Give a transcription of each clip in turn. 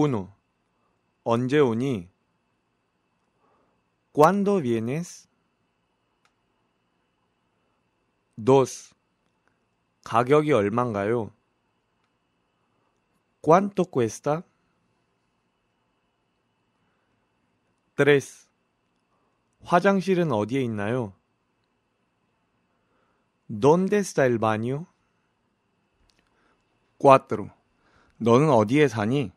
1. 언제 오니? ¿Cuándo vienes? 2. 가격이 얼만가요? ¿Cuánto cuesta? 3. 화장실은 어디에 있나요? ¿Dónde está el baño? 4. 너는 어디에 사니?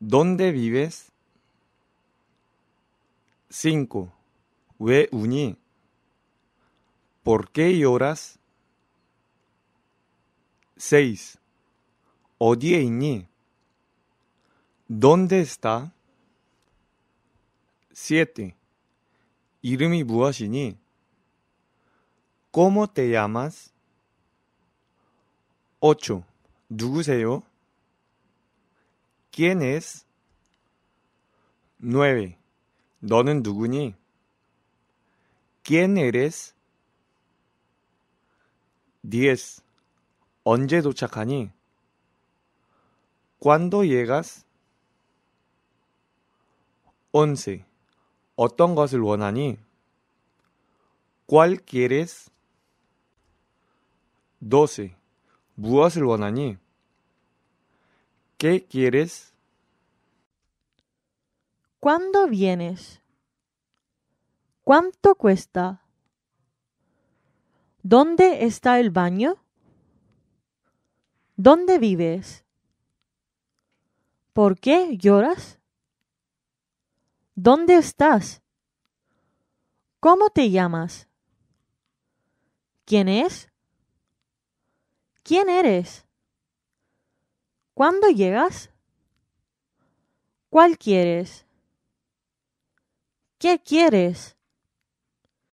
¿Dónde vives? 5. ¿Ve uní? ¿Por qué lloras? 6. ¿Odie iní? ¿Dónde está? 7. 이름이 무엇이니? ¿Cómo te llamas? 8. ¿Nuguseyo? ¿Quién es? 9. 너는 누구니? ¿Quién eres? 10. 언제 도착하니? ¿Cuándo llegas? 11. 어떤 것을 원하니? ¿Cuál quieres? 12. 무엇을 원하니? ¿Qué quieres? ¿Cuándo vienes? ¿Cuánto cuesta? ¿Dónde está el baño? ¿Dónde vives? ¿Por qué lloras? ¿Dónde estás? ¿Cómo te llamas? ¿Quién es? ¿Quién eres? ¿Cuándo llegas? ¿Cuál quieres? ¿Qué quieres?